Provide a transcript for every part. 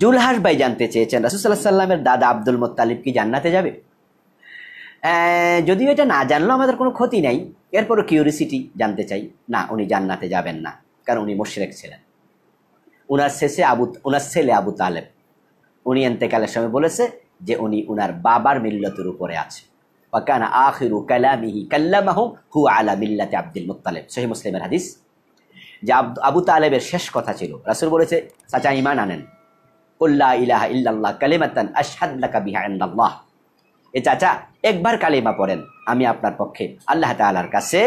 জুলহাস ভাই জানতে চেয়েছেন রাসুসাল্লাহ সাল্লামের দাদা আব্দুল মোত্তালিব কি জান্নাতে যাবে যদিও এটা না জানলেও আমাদের কোনো ক্ষতি নাই এরপরও কিউরিসিটি জানতে চাই না উনি জান্নাতে যাবেন না কারণ উনি মুশরেক ছিলেন উনার শেষে আবু উনার ছেলে আবু তালেব উনি এনতেকালের সময় বলেছে যে উনি উনার বাবার মিল্লতের উপরে আছে ওয়াকানা আখিরু কালামিহি কাল্লামাহু হু আলা মিল্লাতে আব্দুল মুত্তালেব সহি মুসলিমের হাদিস যে আবু তালেবের শেষ কথা ছিল রাসুল বলেছে চাচা ইমান আনেন উল্লাহ ইলাহা ইল্লাল্লাহ কালিমাতান আশহাদাকা বিহা এ চাচা একবার কালিমা পড়েন আমি আপনার পক্ষে আল্লাহ তালার কাছে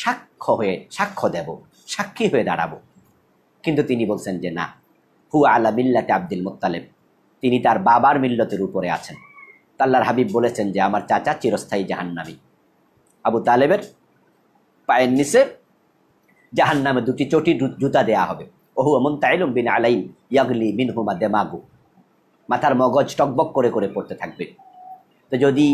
সাক্ষ্য হয়ে সাক্ষ্য দেব সাক্ষী হয়ে দাঁড়াব কিন্তু তিনি বলছেন যে না হু আলা মিল্লাতে আব্দুল মোত্তালেব তিনি তার বাবার মিল্লতের উপরে আছেন তাল্লার হাবিব বলেছেন যে আমার চাচা চিরস্থায়ী জাহান্নাবি আবু তালেবের পায়ের নিচে জাহান নামে দুটি চটি জুতা দেয়া হবে ওহু এমন তাইলুম বিন আলাইম ইয়াগলি মিনহুমা দেমাগু মাথার মগজ টকবক করে করে পড়তে থাকবে তো যদি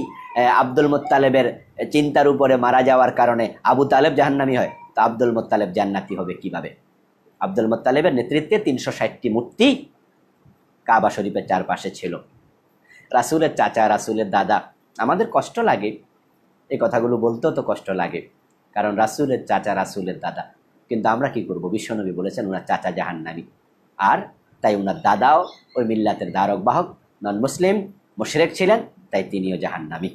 আব্দুল মোত্তালেবের চিন্তার উপরে মারা যাওয়ার কারণে আবু তালেব জাহান্নামি হয় তো আব্দুল মোত্তালেব জান্নাতি হবে কিভাবে আব্দুল মোত্তালেবের নেতৃত্বে তিনশো ষাটটি মূর্তি কাবা শরীফের চারপাশে ছিল রাসুলের চাচা রাসুলের দাদা আমাদের কষ্ট লাগে এই কথাগুলো বলতেও তো কষ্ট লাগে কারণ রাসুলের চাচা রাসুলের দাদা কিন্তু আমরা কি করব বিশ্বনবী বলেছেন ওনার চাচা জাহান্নাবি আর তাই ওনার দাদাও ওই মিল্লাতের দ্বারক বাহক নন মুসলিম মোশরেক ছিলেন তাই তিনিও জাহান্নাবি